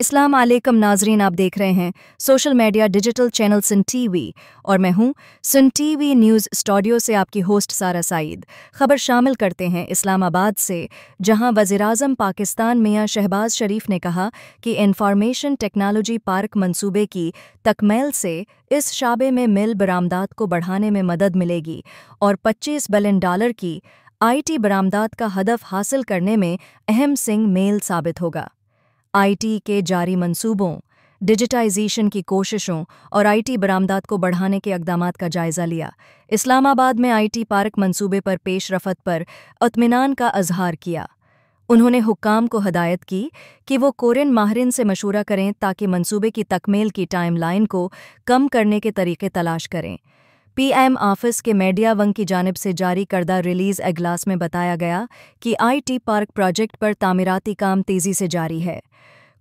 इस्लाम आलेकम नाजरीन आप देख रहे हैं सोशल मीडिया डिजिटल चैनल सिन टीवी और मैं हूं सिन टीवी न्यूज़ स्टूडियो से आपकी होस्ट सारा साइद खबर शामिल करते हैं इस्लामाबाद से जहां वजीराजम पाकिस्तान मियां शहबाज शरीफ ने कहा कि इंफॉर्मेशन टेक्नोलॉजी पार्क मंसूबे की तकमेल से इस शाबे में मिल बरामदात को बढ़ाने में मदद मिलेगी और पच्चीस बिलियन डॉलर की आईटी बरामदात का हदफ हासिल करने में अहम सिंह मेल साबित होगा आईटी के जारी मंसूबों डिजिटाइजेशन की कोशिशों और आईटी बरामदात को बढ़ाने के इकदाम का जायजा लिया इस्लामाबाद में आईटी पार्क मंसूबे पर पेश रफ्त पर अतमान का अजहार किया उन्होंने हुक्काम को हदायत की कि वो कोरिन माहरिन से मशूरा करें ताकि मंसूबे की तकमील की टाइमलाइन को कम करने के तरीके तलाश करें पीएम ऑफिस के मीडिया वंग की जानब से जारी करदा रिलीज़ अगलास में बताया गया कि आईटी पार्क प्रोजेक्ट पर तामीराती काम तेज़ी से जारी है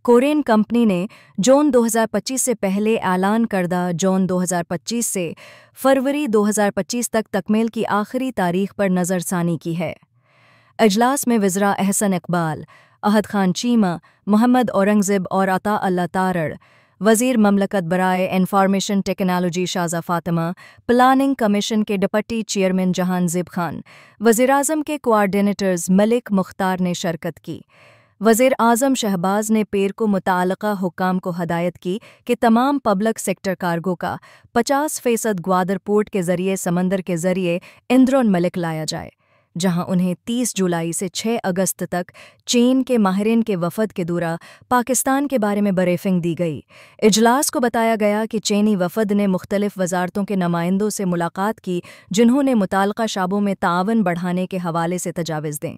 कोरियन कंपनी ने जून 2025 से पहले ऐलान करदा जून 2025 से फरवरी 2025 तक तकमेल की आखिरी तारीख पर नज़रसानी की है अजलास में वजरा अहसन इकबाल अहद खान चीमा मोहम्मद औरंगज़ेब और अता अल्लाह तारड़ वजीर ममलकत बराए information technology Shaza Fatima planning commission के deputy chairman Jahanzeb Khan वजीर अजम के कोआर्डिनेटर्स मलिक मुख्तार ने शिरकत की वजीर आजम शहबाज ने पेर को मुतल हुकाम को हदायत की कि तमाम पब्लिक सेक्टर कार्गो का 50 फीसद ग्वादर पोर्ट के ज़रिए समंदर के ज़रिए इंद्रोन मलिक लाया जाए जहां उन्हें 30 जुलाई से 6 अगस्त तक चीन के माहरीन के वफद के दूरा पाकिस्तान के बारे में बरेफिंग दी गई इजलास को बताया गया कि चीनी वफद ने मुख्तलिफ वजारतों के नुमाइंदों से मुलाकात की जिन्होंने मुतल शाबों में तावन बढ़ाने के हवाले से तजावज़ दें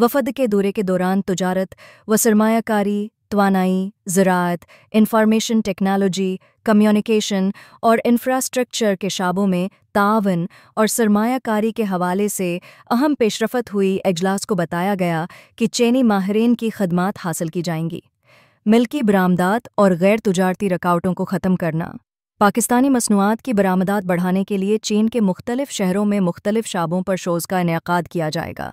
वफद के दौरे के दौरान तजारत व सरमाकारी तोानाई ज़रात इंफॉर्मेशन टेक्नोलॉजी कम्युनिकेशन और इंफ्रास्ट्रक्चर के शाबों में तावन और सरमायाकारी के हवाले से अहम पेशरफत हुई अजलास को बताया गया कि चीनी माहरीन की खदमात हासिल की जाएंगी मिल्की बरामदात और गैर तजारती रकावटों को ख़त्म करना पाकिस्तानी मसनूआत की बरामदात बढ़ाने के लिए चीन के मुख्तलिफ शहरों में मुख्तलिफ शाबों पर शोज़ का इनका किया जाएगा